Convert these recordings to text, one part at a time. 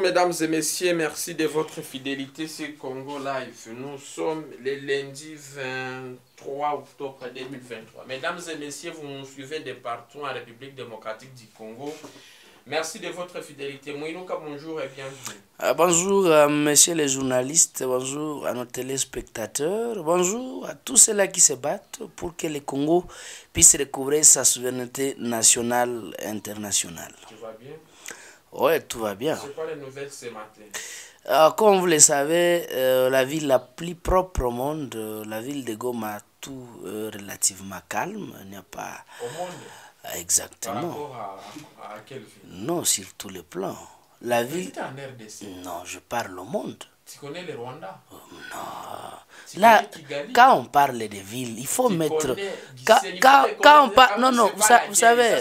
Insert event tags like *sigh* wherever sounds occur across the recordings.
Mesdames et messieurs, merci de votre fidélité sur Congo Live. Nous sommes le lundi 23 octobre 2023. Mesdames et messieurs, vous nous suivez de partout en République démocratique du Congo Merci de votre fidélité. Mouinouka, bonjour et bienvenue. Euh, bonjour, euh, messieurs les journalistes, bonjour à nos téléspectateurs, bonjour à tous ceux-là qui se battent pour que le Congo puisse recouvrer sa souveraineté nationale et internationale. Tout va bien Oui, tout va bien. C'est quoi les nouvelles ce matin euh, Comme vous le savez, la ville la plus propre au monde, la ville de Goma, tout relativement calme, n'y a pas... Au monde Exactement. Non, sur tous les plans. La ville. En Non, je parle au monde. Tu connais le Rwanda oh, Non. Là, quand on parle des villes, il faut mettre. Quand, quand, on parle. Non, non, vous, savez.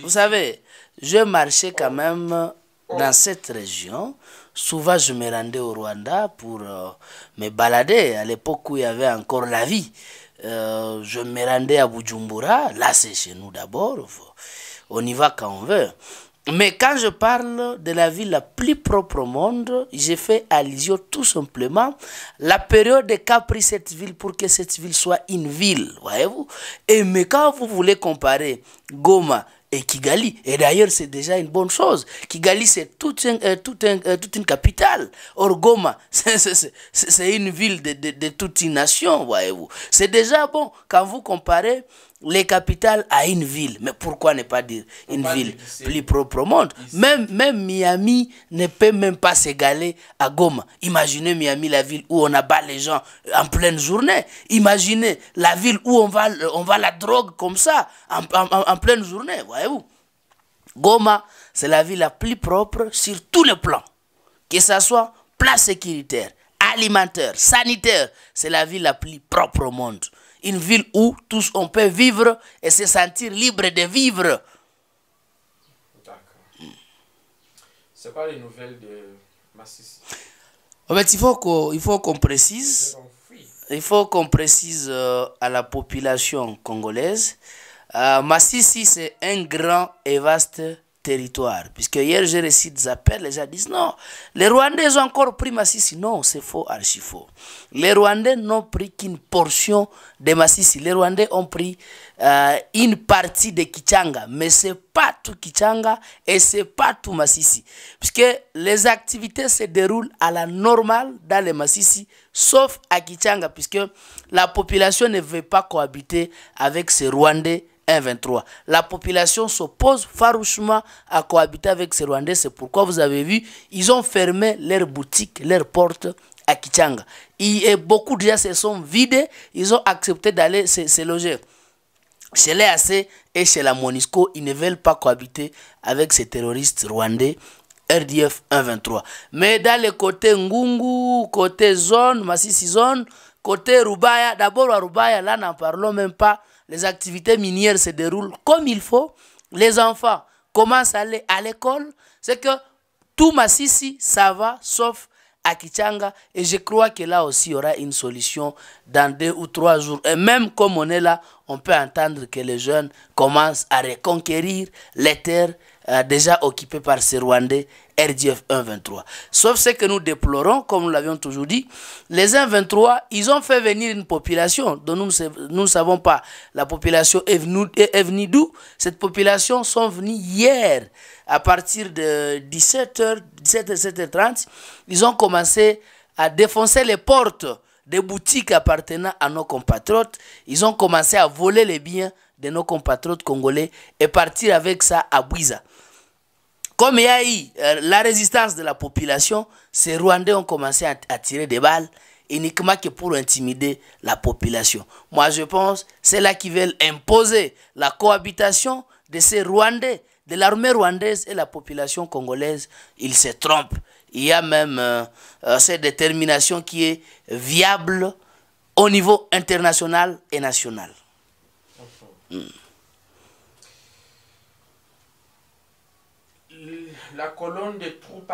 vous savez, je marchais quand même dans cette région. Souvent, je me rendais au Rwanda pour euh, me balader à l'époque où il y avait encore la vie. Euh, je me rendais à Bujumbura, là c'est chez nous d'abord, on y va quand on veut. Mais quand je parle de la ville la plus propre au monde, j'ai fait allusion tout simplement la période qu'a pris cette ville pour que cette ville soit une ville, voyez-vous. Et mais quand vous voulez comparer Goma et Kigali. Et d'ailleurs, c'est déjà une bonne chose. Kigali, c'est toute, euh, euh, toute une capitale. Or, *laughs* c'est une ville de, de, de toute une nation, voyez-vous. C'est déjà bon. Quand vous comparez les capitales à une ville. Mais pourquoi ne pas dire une ville plus propre au monde même, Miami ne peut même pas s'égaler à Goma. Imaginez Miami, la ville où on abat les gens euh, en pleine journée. Imaginez la ville où on va, euh, on va la drogue comme ça, en, pleine journée, voyez-vous. Goma, c'est la ville la plus propre sur tous les plans. Que ce soit place sécuritaire, alimentaire, sanitaire, c'est la ville la plus propre au monde une ville où tous on peut vivre et se sentir libre de vivre. D'accord. C'est pas les nouvelles de Massissi. il faut qu'on précise. Il faut qu'on précise euh, à la population congolaise. Euh, Massissi, c'est un grand et vaste territoire. Puisque hier, j'ai reçu des appels, les gens disent non, les Rwandais ont encore pris Massissi. Non, c'est faux, archi faux. Les Rwandais n'ont pris qu'une portion de Massissi. Les Rwandais ont pris euh, une partie de Kichanga, mais c'est pas tout Kichanga et c'est pas tout Massissi. Puisque les activités se déroulent à la normale dans les Massissi, sauf à Kichanga, puisque la population ne veut pas cohabiter avec ces Rwandais 23 La population s'oppose farouchement à cohabiter avec ces Rwandais. C'est pourquoi vous avez vu, ils ont fermé leurs boutiques, leurs portes à Kichanga. Et beaucoup déjà se sont vidés, ils ont accepté d'aller se, loger chez les et chez la MONISCO, ils ne veulent pas cohabiter avec ces terroristes rwandais RDF 123. Mais dans les côtés Ngungu, côté zone, Massissi zone, côté Rubaya, d'abord à Rubaya, là n'en parlons même pas les activités minières se déroulent comme il faut, les enfants commencent à aller à l'école, c'est que tout Massisi, ça va, sauf à Kichanga. Et je crois que là aussi, il y aura une solution dans deux ou trois jours. Et même comme on est là, on peut entendre que les jeunes commencent à reconquérir les terres euh, déjà occupé par ces Rwandais RDF 123. Sauf ce que nous déplorons, comme nous l'avions toujours dit, les 123, ils ont fait venir une population dont nous, nous ne savons pas. La population est venue, d'où Cette population sont venues hier, à partir de 17h, 17h30. Ils ont commencé à défoncer les portes des boutiques appartenant à nos compatriotes. Ils ont commencé à voler les biens de nos compatriotes congolais et partir avec ça à Buiza. Comme il y a eu euh, la résistance de la population, ces Rwandais ont commencé à, tirer des balles uniquement que pour intimider la population. Moi, je pense c'est là qu'ils veulent imposer la cohabitation de ces Rwandais, de l'armée rwandaise et la population congolaise. Ils se trompent. Il y a même euh, euh, cette détermination qui est viable au niveau international et national. Hmm. la colonne de troupes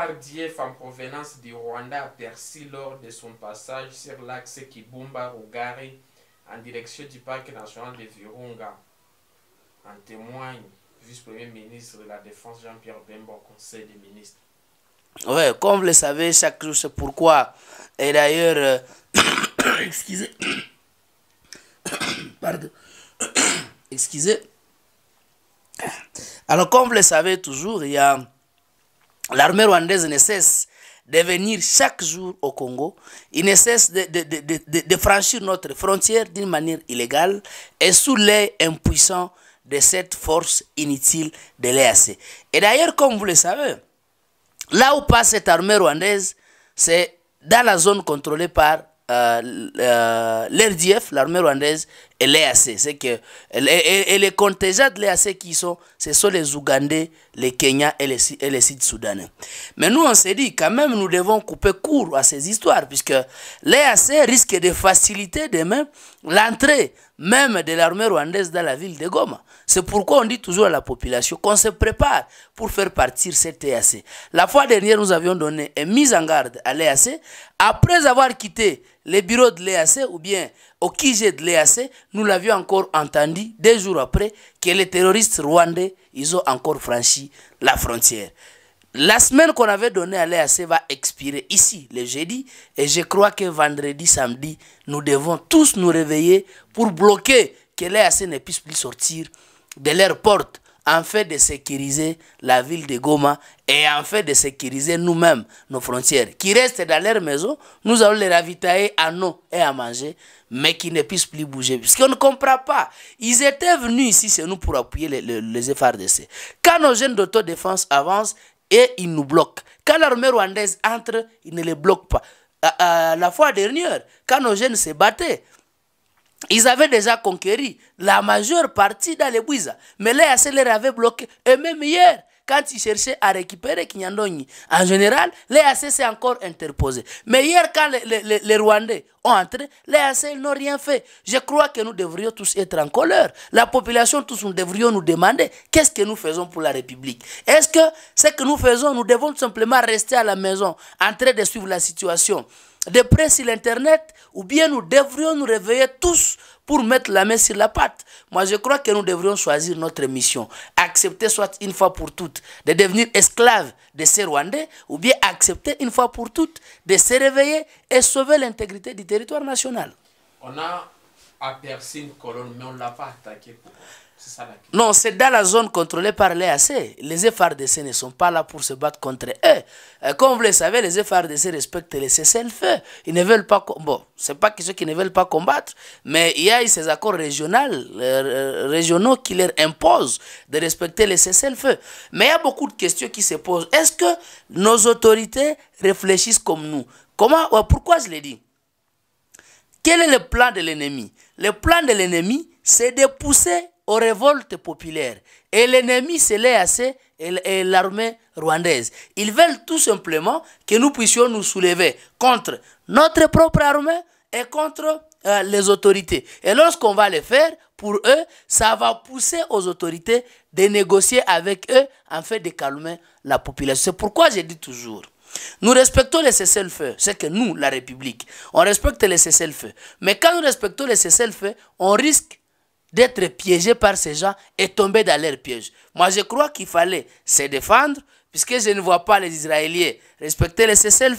en provenance du Rwanda a percé lors de son passage sur l'axe kibumba Rougari en direction du parc national de Virunga. En témoigne vice-premier ministre de la Défense Jean-Pierre Bemba Conseil des ministres. Oui, comme vous le savez, chaque jour, c'est pourquoi. Et d'ailleurs, euh, *coughs* excusez. *coughs* *coughs* Pardon. excusez. Alors, comme vous le savez toujours, il l'armée rwandaise ne cesse de venir chaque jour au Congo. Il ne cesse de, franchir notre frontière d'une manière illégale et sous l'œil impuissant de cette force inutile de l'EAC. Et d'ailleurs, comme vous le savez, là où passe cette armée rwandaise, c'est dans la zone contrôlée par euh, euh, l'RDF, l'armée rwandaise, l'EAC. C'est que, et, les contingents de l'EAC qui sont, ce sont les Ougandais les Kenyans et les, et soudanais Mais nous, on s'est dit, quand même, nous devons couper court à ces histoires, puisque l'EAC risque de faciliter demain l'entrée même de l'armée rwandaise dans la ville de Goma. C'est pourquoi on dit toujours à la population qu'on se prépare pour faire partir cet EAC. La fois dernière, nous avions donné une mise en garde à l'EAC. Après avoir quitté les bureaux de l'EAC ou bien au QG de l'EAC, nous l'avions encore entendu deux jours après que les terroristes rwandais ils ont encore franchi la frontière. La semaine qu'on avait donnée à l'EAC va expirer ici, le jeudi, et je crois que vendredi, samedi, nous devons tous nous réveiller pour bloquer que l'EAC ne puisse plus sortir de leur en fait de sécuriser la ville de Goma et en fait de sécuriser nous-mêmes, nos frontières, qui restent dans leur maison, nous allons les ravitailler à nous et à manger, mais qui ne puissent plus bouger. Parce qu'on ne comprend pas. Ils étaient venus ici c'est nous pour appuyer les, efforts de ces. Quand nos jeunes d'autodéfense avancent, et ils nous bloquent. Quand l'armée rwandaise entre, ils ne les bloquent pas. la fois dernière, quand nos jeunes se battaient, ils avaient déjà conquis la majeure partie Bouisa. Mais les ACLR avaient bloqué. Et même hier, quand ils cherchaient à récupérer Kinyandoni, en général, les AC s'est encore interposé. Mais hier, quand les, Rwandais ont entré, les AC n'ont rien fait. Je crois que nous devrions tous être en colère. La population, tous, nous devrions nous demander qu'est-ce que nous faisons pour la République. Est-ce que ce que nous faisons, nous devons simplement rester à la maison, en train de suivre la situation de près sur l'Internet, ou bien nous devrions nous réveiller tous pour mettre la main sur la patte. Moi, je crois que nous devrions choisir notre mission. Accepter soit une fois pour toutes de devenir esclave de ces Rwandais, ou bien accepter une fois pour toutes de se réveiller et sauver l'intégrité du territoire national. On a aperçu une colonne, mais on ne l'a pas attaquée non, c'est dans la zone contrôlée par l'EAC. Les FRDC ne sont pas là pour se battre contre eux. Euh, comme vous le savez, les FRDC respectent les cessez-le-feu. Ils ne veulent pas... Bon, c'est pas que ceux qui ne veulent pas combattre, mais il y a ces accords régionaux, euh, euh, régionaux qui leur imposent de respecter les cessez-le-feu. Mais il y a beaucoup de questions qui se posent. Est-ce que nos autorités réfléchissent comme nous Comment, Pourquoi je l'ai dit Quel est le plan de l'ennemi Le plan de l'ennemi, c'est de pousser aux révoltes populaires. Et l'ennemi, c'est l'EAC et l'armée rwandaise. Ils veulent tout simplement que nous puissions nous soulever contre notre propre armée et contre euh, les autorités. Et lorsqu'on va le faire, pour eux, ça va pousser aux autorités de négocier avec eux en fait de calmer la population. C'est pourquoi j'ai dit toujours, nous respectons les cessez-le-feu, c'est que nous, la République, on respecte les cessez-le-feu. Mais quand nous respectons les cessez-le-feu, on risque d'être piégé par ces gens et tomber dans leur piège. Moi, je crois qu'il fallait se défendre, puisque je ne vois pas les Israéliens respecter les cessez le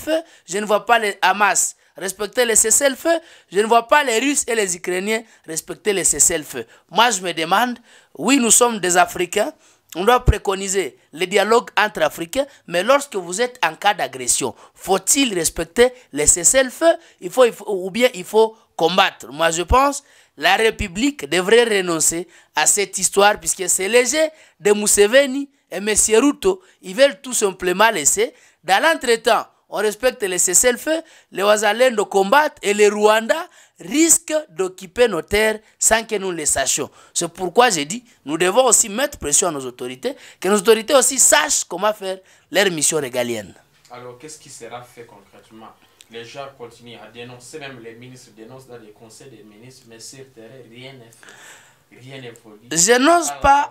je ne vois pas les Hamas respecter les cessez-le-feu, je ne vois pas les Russes et les Ukrainiens respecter les cessez-le-feu. Moi, je me demande, oui, nous sommes des Africains, on doit préconiser le dialogue entre Africains, mais lorsque vous êtes en cas d'agression, faut-il respecter les cessez le il ou bien il faut combattre Moi, je pense la République devrait renoncer à cette histoire puisque c'est léger de Museveni et M. Ruto. Ils veulent tout simplement laisser. Dans l'entretemps, on respecte les cessez-le-feu, les nous combattent et les Rwandais risquent d'occuper nos terres sans que nous les sachions. C'est pourquoi j'ai dit, nous devons aussi mettre pression à nos autorités, que nos autorités aussi sachent comment faire leur mission régalienne. Alors, qu'est-ce qui sera fait concrètement les gens continuent à dénoncer, même les ministres dénoncent dans les conseils des ministres, mais sur terrain, rien n'est fait. Rien n'est Je n'ose pas,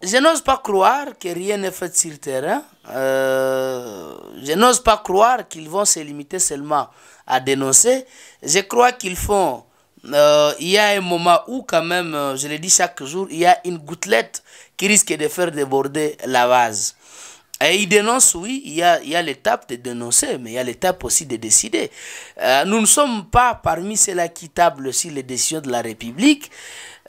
je n'ose pas croire que rien n'est fait sur terrain. Euh, je n'ose pas croire qu'ils vont se limiter seulement à dénoncer. Je crois qu'ils font. Euh, il y a un moment où quand même, euh, je le dis chaque jour, il y a une gouttelette qui risque de faire déborder la vase. Et ils dénoncent, oui, il y a, il y a l'étape de dénoncer, mais il y a l'étape aussi de décider. Euh, nous ne sommes pas parmi ceux-là qui tablent aussi les décisions de la République,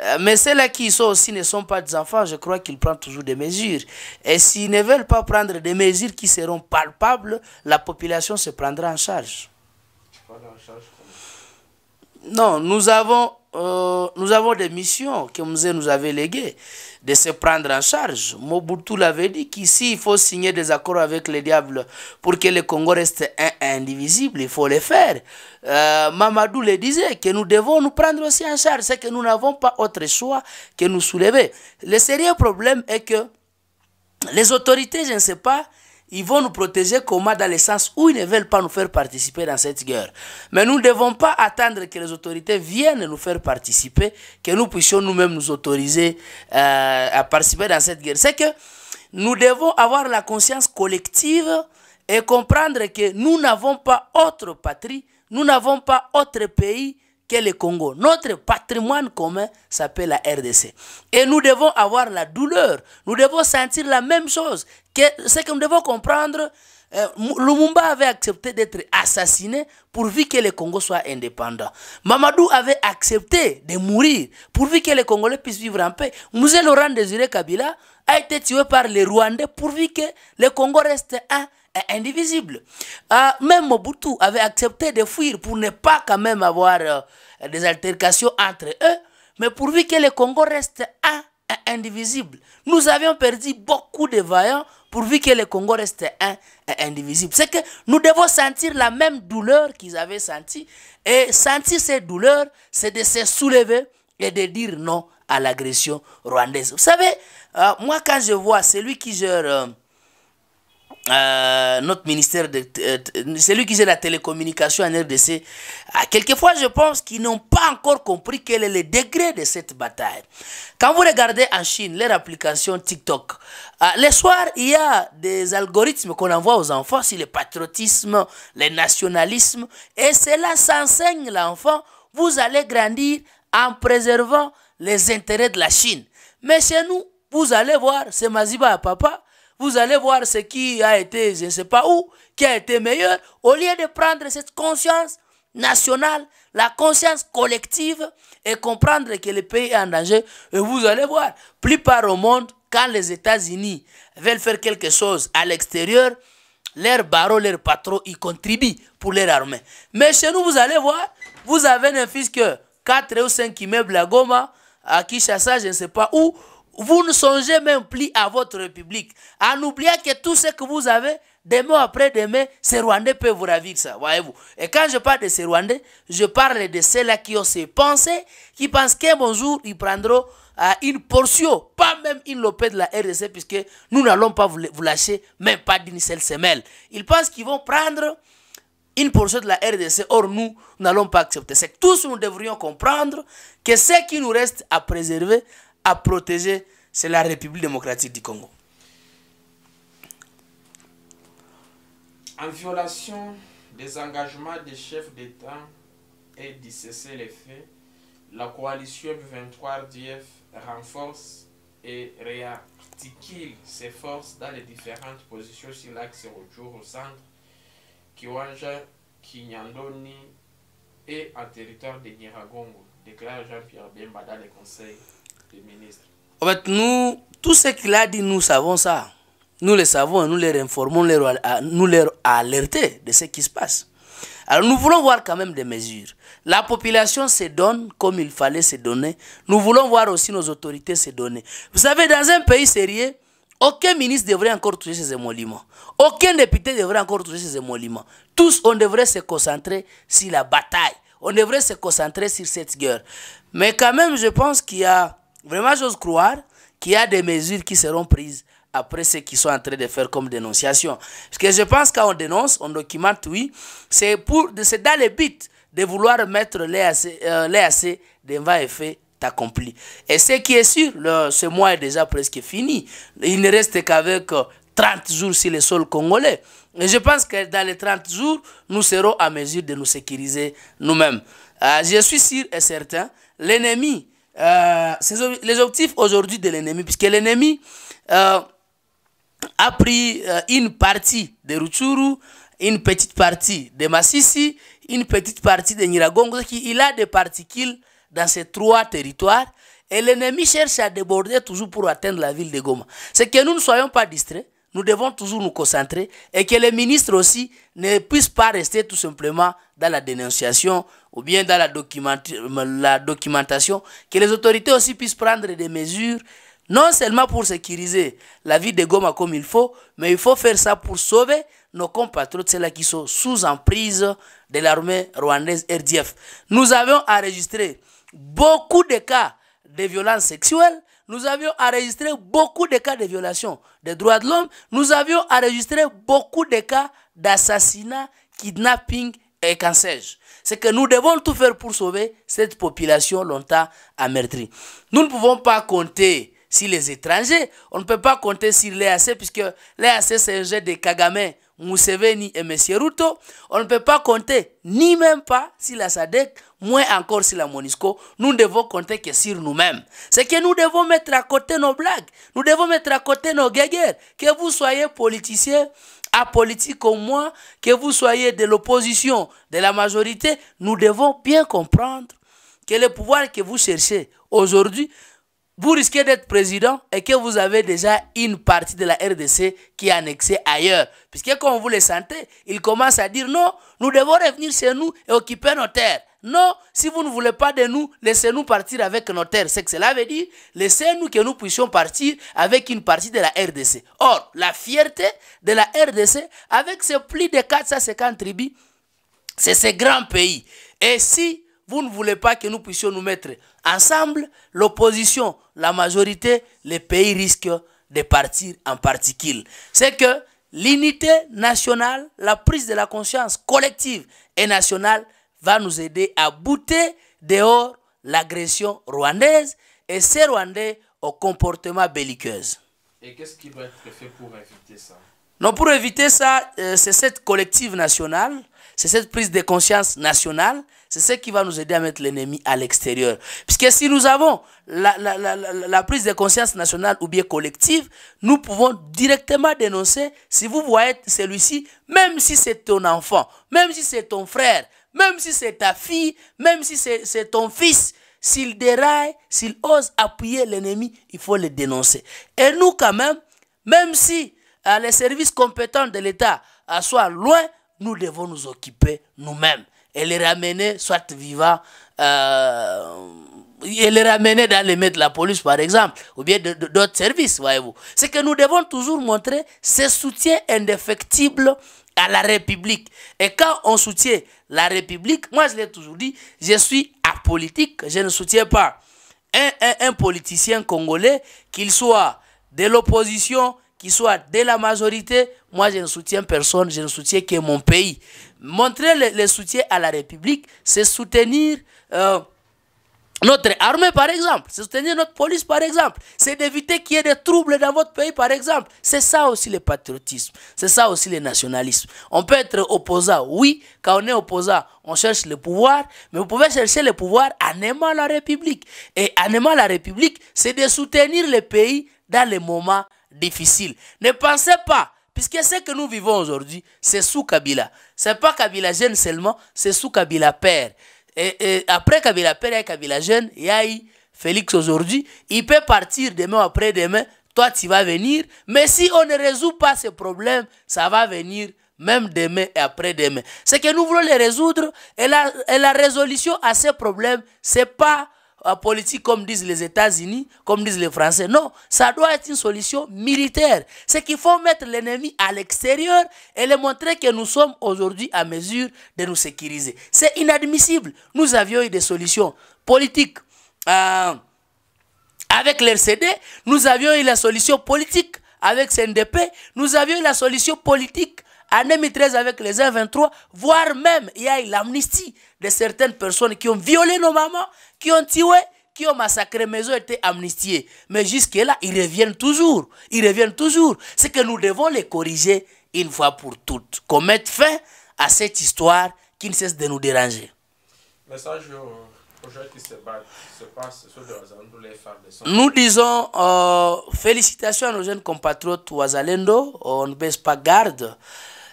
euh, mais ceux-là qui sont aussi ne sont pas des enfants, je crois qu'ils prennent toujours des mesures. Et s'ils ne veulent pas prendre des mesures qui seront palpables, la population se prendra en charge. en charge non, nous avons, euh, nous avons des missions que Mzé nous avait léguées, de se prendre en charge. Mobutu l'avait dit qu'ici, il faut signer des accords avec les diables pour que le Congo reste indivisible. Il faut le faire. Euh, Mamadou le disait que nous devons nous prendre aussi en charge. C'est que nous n'avons pas autre choix que nous soulever. Le sérieux problème est que les autorités, je ne sais pas, ils vont nous protéger comme dans le sens où ils ne veulent pas nous faire participer dans cette guerre. Mais nous ne devons pas attendre que les autorités viennent nous faire participer, que nous puissions nous-mêmes nous autoriser euh, à participer dans cette guerre. C'est que nous devons avoir la conscience collective et comprendre que nous n'avons pas autre patrie, nous n'avons pas autre pays le Congo. Notre patrimoine commun s'appelle la RDC. Et nous devons avoir la douleur, nous devons sentir la même chose. Ce que nous devons comprendre, euh, Lumumba avait accepté d'être assassiné pourvu que le Congo soit indépendant. Mamadou avait accepté de mourir pourvu que les Congolais puissent vivre en paix. Musée Laurent Désiré Kabila a été tué par les Rwandais pourvu que le Congo reste un indivisible. Ah, même Mobutu avait accepté de fuir pour ne pas quand même avoir euh, des altercations entre eux, mais pourvu que le Congo reste un indivisible. Nous avions perdu beaucoup de vaillants pourvu que le Congo reste un indivisible. C'est que nous devons sentir la même douleur qu'ils avaient senti. Et sentir cette douleur, c'est de se soulever et de dire non à l'agression rwandaise. Vous savez, euh, moi quand je vois celui qui je... Euh, notre ministère, de, euh, celui qui gère la télécommunication en RDC, ah, quelquefois je pense qu'ils n'ont pas encore compris quel est le degré de cette bataille. Quand vous regardez en Chine leur application TikTok, ah, le soir, il y a des algorithmes qu'on envoie aux enfants sur le patriotisme, le nationalisme, et cela s'enseigne l'enfant, vous allez grandir en préservant les intérêts de la Chine. Mais chez nous, vous allez voir, c'est Maziba papa, vous allez voir ce qui a été, je ne sais pas où, qui a été meilleur, au lieu de prendre cette conscience nationale, la conscience collective et comprendre que le pays est en danger. Et vous allez voir, plus par au monde, quand les États-Unis veulent faire quelque chose à l'extérieur, leurs barreaux, leurs patrons, ils contribuent pour leur armée. Mais chez nous, vous allez voir, vous avez un fils que 4 ou 5 immeubles à Goma, à Kishasa, je ne sais pas où, vous ne songez même plus à votre République, en oubliant que tout ce que vous avez, demain après demain, ces Rwandais peuvent vous ravir ça, voyez-vous. Et quand je parle de ces Rwandais, je parle de ceux-là qui ont ces pensées, qui pensent qu'un jour ils prendront euh, une portion, pas même une lopée de la RDC, puisque nous n'allons pas vous lâcher, même pas d'une seule semelle. Ils pensent qu'ils vont prendre une portion de la RDC, or nous n'allons pas accepter. C'est que tous nous devrions comprendre que ce qui nous reste à préserver, à protéger, c'est la République démocratique du Congo. En violation des engagements des chefs d'État et du cesser les faits, la coalition 23 DF renforce et réarticule ses forces dans les différentes positions sur l'axe retour au centre, Kiwanja, Kinyandoni et en territoire de niragongo déclare Jean-Pierre Bemba dans le conseil en nous, tout ce qu'il a dit, nous savons ça. Nous le savons, nous les informons, nous les euh, alertons de ce qui se passe. Alors nous voulons voir quand même des mesures. La population se donne comme il fallait se donner. Nous voulons voir aussi nos autorités se donner. Vous savez, dans un pays sérieux, aucun ministre devrait encore toucher ses émoluments. Aucun député devrait encore toucher ses émoluments. Tous, on devrait se concentrer sur la bataille. On devrait se concentrer sur cette guerre. Mais quand même, je pense qu'il y a Vraiment, j'ose croire qu'il y a des mesures qui seront prises après ce qu'ils sont en train de faire comme dénonciation. Parce que je pense on dénonce, on documente, oui, c'est dans le but de vouloir mettre l'EAC euh, devant effet accompli. Et ce qui est sûr, ce mois est déjà presque fini. Il ne reste qu'avec 30 euh, jours sur le sol congolais. Et je pense que dans les 30 jours, nous serons à mesure de nous sécuriser nous-mêmes. Ah, je suis sûr et certain, l'ennemi euh, les objectifs aujourd'hui de l'ennemi, puisque l'ennemi euh, a pris euh, une partie de Ruchuru, une petite partie de Massissi, une petite partie de Niragongo. Il a des particules dans ces trois territoires et l'ennemi cherche à déborder toujours pour atteindre la ville de Goma. C'est que nous ne soyons pas distraits nous devons toujours nous concentrer et que les ministres aussi ne puissent pas rester tout simplement dans la dénonciation ou bien dans la, documentation, que les autorités aussi puissent prendre des mesures, non seulement pour sécuriser la vie de Goma comme il faut, mais il faut faire ça pour sauver nos compatriotes, ceux-là qui sont sous emprise de l'armée rwandaise RDF. Nous avons enregistré beaucoup de cas de violences sexuelles, nous avions enregistré beaucoup de cas de violation des droits de l'homme, nous avions enregistré beaucoup de cas d'assassinats, kidnapping et qu'en C'est que nous devons tout faire pour sauver cette population longtemps amertrie. Nous ne pouvons pas compter sur les étrangers, on ne peut pas compter sur l'EAC puisque l'EAC c'est un jeu de Kagame, Museveni et M. Ruto. On ne peut pas compter ni même pas sur la SADEC moins encore sur la Monisco, nous devons compter que sur nous-mêmes. C'est que nous devons mettre à côté nos blagues, nous devons mettre à côté nos guéguerres, que vous soyez politicien, apolitique comme moi, que vous soyez de l'opposition, de la majorité, nous devons bien comprendre que le pouvoir que vous cherchez aujourd'hui, vous risquez d'être président et que vous avez déjà une partie de la RDC qui est annexée ailleurs. Puisque quand vous le sentez, il commence à dire non, nous devons revenir chez nous et occuper nos terres. Non, si vous ne voulez pas de nous, laissez-nous partir avec nos terres. C'est que cela veut dire, laissez-nous que nous puissions partir avec une partie de la RDC. Or, la fierté de la RDC, avec ses plus de 450 tribus, c'est ce grand pays. Et si vous ne voulez pas que nous puissions nous mettre ensemble, l'opposition, la majorité, les pays risquent de partir en particulier. C'est que l'unité nationale, la prise de la conscience collective et nationale, va nous aider à bouter dehors l'agression rwandaise et ces Rwandais au comportement belliqueuse. Et qu'est-ce qui va être fait pour éviter ça Non, pour éviter ça, euh, c'est cette collective nationale, c'est cette prise de conscience nationale, c'est ce qui va nous aider à mettre l'ennemi à l'extérieur. Puisque si nous avons la, la, la, la, prise de conscience nationale ou bien collective, nous pouvons directement dénoncer si vous voyez celui-ci, même si c'est ton enfant, même si c'est ton frère, même si c'est ta fille, même si c'est ton fils, s'il déraille, s'il ose appuyer l'ennemi, il faut le dénoncer. Et nous quand même, même si euh, les services compétents de l'État à euh, soient loin, nous devons nous occuper nous-mêmes et les ramener soit vivants euh, et les ramener dans les mains de la police par exemple ou bien d'autres services voyez-vous c'est que nous devons toujours montrer ce soutien indéfectible à la République. Et quand on soutient la République, moi je l'ai toujours dit, je suis apolitique, je ne soutiens pas un, un, politicien congolais, qu'il soit de l'opposition, qu'il soit de la majorité, moi je ne soutiens personne, je ne soutiens que mon pays. Montrer le, soutien à la République, c'est soutenir... Euh, notre armée, par exemple, soutenir notre police, par exemple, c'est d'éviter qu'il y ait des troubles dans votre pays, par exemple. C'est ça aussi le patriotisme, c'est ça aussi le nationalisme. On peut être opposant, oui, quand on est opposant, on cherche le pouvoir, mais vous pouvez chercher le pouvoir en aimant la République. Et en aimant la République, c'est de soutenir le pays dans les moments difficiles. Ne pensez pas Puisque ce que nous vivons aujourd'hui, c'est sous Kabila. C'est pas Kabila jeune seulement, c'est sous Kabila père et, après Kabila Père et Kabila Jeune, il y a eu Félix aujourd'hui, il peut partir demain après-demain, toi tu vas venir, mais si on ne résout pas ce problème, ça va venir même demain et après-demain. Ce que nous voulons les résoudre, et la, la résolution à ces problèmes, c'est pas euh, politique comme disent les États-Unis, comme disent les Français. Non, ça doit être une solution militaire. C'est qu'il faut mettre l'ennemi à l'extérieur et le montrer que nous sommes aujourd'hui à mesure de nous sécuriser. C'est inadmissible. Nous avions eu des solutions politiques. Euh, avec l'RCD, nous avions eu la solution politique. Avec CNDP, nous avions eu la solution politique en 2013 avec les 123, voire même il y a eu l'amnistie de certaines personnes qui ont violé nos mamans, qui ont tué, qui ont massacré, mais ont été amnistiés. Mais jusque-là, ils reviennent toujours. Ils reviennent toujours. C'est que nous devons les corriger une fois pour toutes. Commettre fin à cette histoire qui ne cesse de nous déranger. Message au projet qui se les Nous disons euh, félicitations à nos jeunes compatriotes Ouazalendo. On ne baisse pas garde.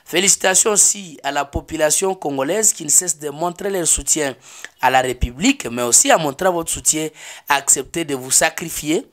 Félicitations aussi à la population congolaise qui ne cesse de montrer leur soutien à la République, mais aussi à montrer votre soutien, à accepter de vous sacrifier.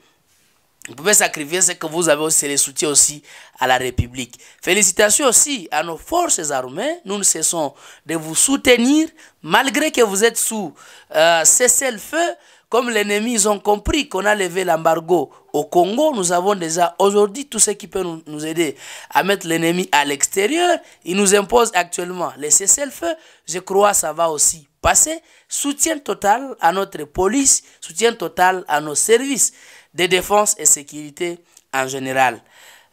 Vous pouvez sacrifier ce que vous avez aussi, le soutien aussi à la République. Félicitations aussi à nos forces armées. Nous ne cessons de vous soutenir malgré que vous êtes sous euh, cessez-le-feu. Comme l'ennemi ennemis ont compris qu'on a levé l'embargo au Congo, nous avons déjà aujourd'hui tout ce qui peut nous, aider à mettre l'ennemi à l'extérieur. Il nous impose actuellement les cessez-le-feu. Je crois que ça va aussi passer. Soutien total à notre police, soutien total à nos services de défense et sécurité en général.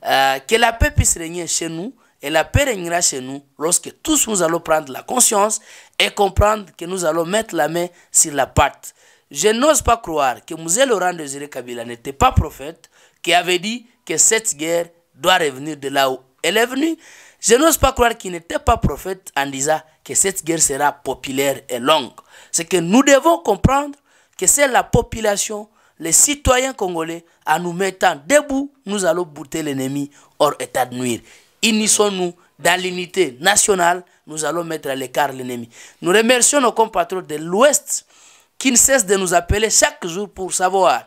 Euh, que la paix puisse régner chez nous et la paix régnera chez nous lorsque tous nous allons prendre la conscience et comprendre que nous allons mettre la main sur la pâte. Je n'ose pas croire que M. Laurent Désiré Kabila n'était pas prophète, qui avait dit que cette guerre doit revenir de là où elle est venue. Je n'ose pas croire qu'il n'était pas prophète en disant que cette guerre sera populaire et longue. C'est que nous devons comprendre que c'est la population, les citoyens congolais, en nous mettant debout, nous allons bouter l'ennemi hors état de nuire. Unissons-nous dans l'unité nationale, nous allons mettre à l'écart l'ennemi. Nous remercions nos compatriotes de l'Ouest qui ne cesse de nous appeler chaque jour pour savoir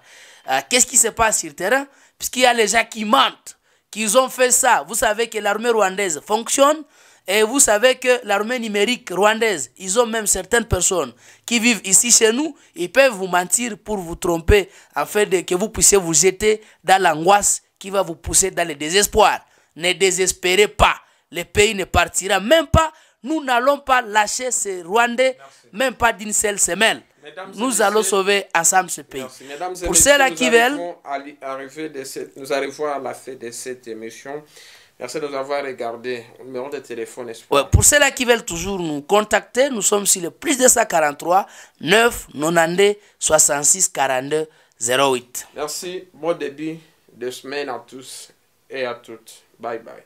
euh, qu'est-ce qui se passe sur le terrain, puisqu'il y a les gens qui mentent, qu'ils ont fait ça. Vous savez que l'armée rwandaise fonctionne, et vous savez que l'armée numérique rwandaise, ils ont même certaines personnes qui vivent ici chez nous, ils peuvent vous mentir pour vous tromper, afin de, que vous puissiez vous jeter dans l'angoisse qui va vous pousser dans le désespoir. Ne désespérez pas, le pays ne partira même pas, nous n'allons pas lâcher ces Rwandais, même pas d'une seule semaine nous allons sauver ensemble ce pays. Pour ceux qui veulent... Nous arrivons à la fin de cette émission. Merci de nous avoir regardé. Numéro de téléphone, pour ceux-là qui veulent toujours nous contacter, nous sommes sur le plus 243 9 90 66 42 08. Merci. Bon début de semaine à tous et à toutes. Bye bye.